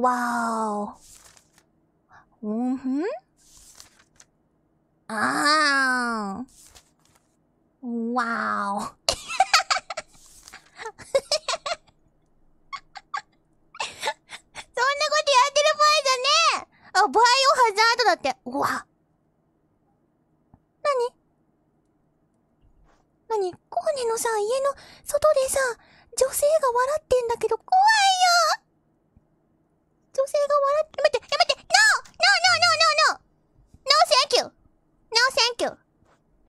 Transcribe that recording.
わお。うんふんあー。わお。そんなことやってる場合じゃねえあ、バイオハザードだって。うわ。なになにコーネのさ、家の外でさ、女性が笑ってんだけど、が笑って、やめて、やめて、No! No, no, no, no, no! No, thank you! No, thank you!